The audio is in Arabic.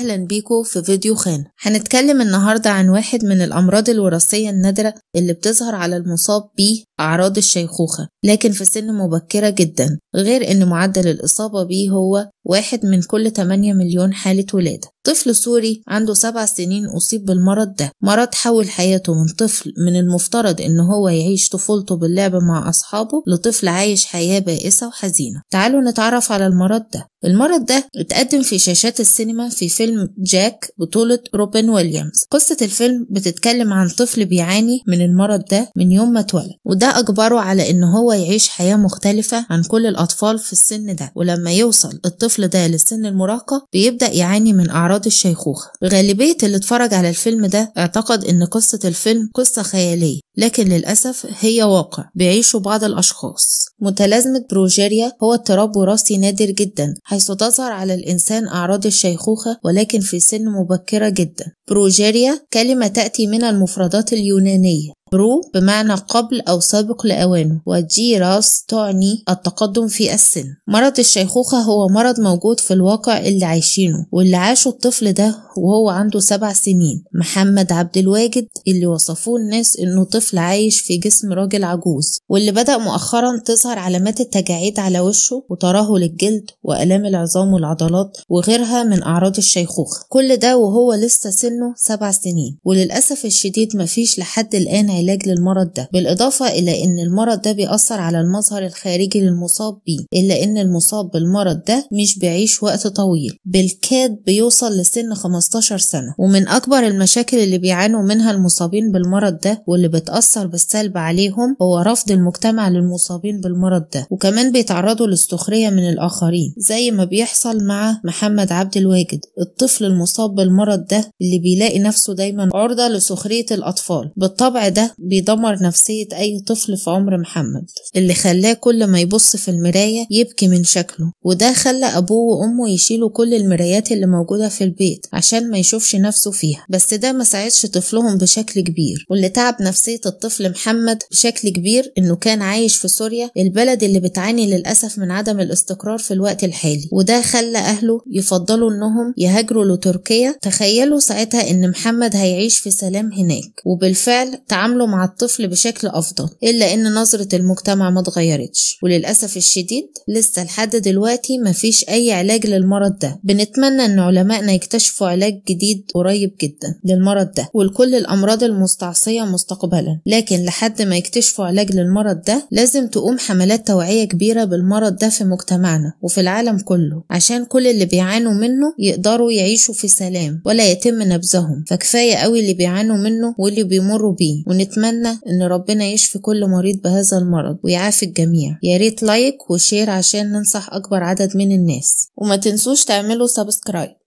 أهلا بيكم في فيديو خان هنتكلم النهاردة عن واحد من الأمراض الوراثية النادرة اللي بتظهر على المصاب بيه أعراض الشيخوخة لكن في سن مبكرة جدا غير أن معدل الإصابة بيه هو واحد من كل 8 مليون حالة ولادة طفل سوري عنده سبع سنين أصيب بالمرض ده مرض حول حياته من طفل من المفترض إن هو يعيش طفولته باللعب مع أصحابه لطفل عايش حياة بائسة وحزينة تعالوا نتعرف على المرض ده المرض ده اتقدم في شاشات السينما في فيلم جاك بطولة روبن ويليامز قصة الفيلم بتتكلم عن طفل بيعاني من المرض ده من يوم ما اتولد وده أجبره على إن هو يعيش حياة مختلفة عن كل الأطفال في السن ده ولما يوصل الطفل ده لسن المراهقة بيبدأ يعاني من أعراض أعراض الشيخوخة غالبية اللي اتفرج على الفيلم ده اعتقد إن قصة الفيلم قصة خيالية لكن للأسف هي واقع بيعيشه بعض الأشخاص متلازمة بروجيريا هو اضطراب وراثي نادر جدا حيث تظهر على الإنسان أعراض الشيخوخة ولكن في سن مبكرة جدا بروجيريا كلمة تأتي من المفردات اليونانية رو بمعنى قبل أو سابق لأوانه وجيراس تعني التقدم في السن مرض الشيخوخة هو مرض موجود في الواقع اللي عايشينه واللي عاشه الطفل ده وهو عنده سبع سنين محمد عبد الواجد اللي وصفوه الناس انه طفل عايش في جسم راجل عجوز واللي بدأ مؤخرا تظهر علامات التجاعيد على وشه وتراه الجلد وآلام العظام والعضلات وغيرها من أعراض الشيخوخة كل ده وهو لسه سنه سبع سنين وللأسف الشديد مفيش لحد الآن علاج للمرض ده بالإضافة إلى أن المرض ده بيأثر على المظهر الخارجي للمصاب بيه إلا أن المصاب بالمرض ده مش بيعيش وقت طويل بالكاد بيوصل لسن 15 سنة ومن أكبر المشاكل اللي بيعانوا منها المصابين بالمرض ده واللي بتأثر بالسلب عليهم هو رفض المجتمع للمصابين بالمرض ده وكمان بيتعرضوا للسخرية من الآخرين زي ما بيحصل مع محمد عبد الواجد الطفل المصاب بالمرض ده اللي بيلاقي نفسه دايما عرضة لسخرية الأطفال بالطبع ده بيدمر نفسية أي طفل في عمر محمد اللي خلاه كل ما يبص في المراية يبكي من شكله وده خلى أبوه وأمه يشيلوا كل المرايات اللي موجودة في البيت عشان ما يشوفش نفسه فيها بس ده ما ساعدش طفلهم بشكل كبير واللي تعب نفسية الطفل محمد بشكل كبير إنه كان عايش في سوريا البلد اللي بتعاني للأسف من عدم الاستقرار في الوقت الحالي وده خلى أهله يفضلوا إنهم يهاجروا لتركيا تخيلوا ساعتها إن محمد هيعيش في سلام هناك وبالفعل تعاملوا تعامله مع الطفل بشكل أفضل إلا إن نظرة المجتمع ما اتغيرتش وللأسف الشديد لسه لحد دلوقتي مفيش أي علاج للمرض ده بنتمنى إن علمائنا يكتشفوا علاج جديد قريب جدا للمرض ده ولكل الأمراض المستعصية مستقبلا لكن لحد ما يكتشفوا علاج للمرض ده لازم تقوم حملات توعية كبيرة بالمرض ده في مجتمعنا وفي العالم كله عشان كل اللي بيعانوا منه يقدروا يعيشوا في سلام ولا يتم نبذهم فكفاية قوي اللي بيعانوا منه واللي بيمروا بيه نتمنى ان ربنا يشفي كل مريض بهذا المرض ويعافي الجميع يا ريت لايك وشير عشان ننصح اكبر عدد من الناس وما تنسوش تعملوا سبسكرايب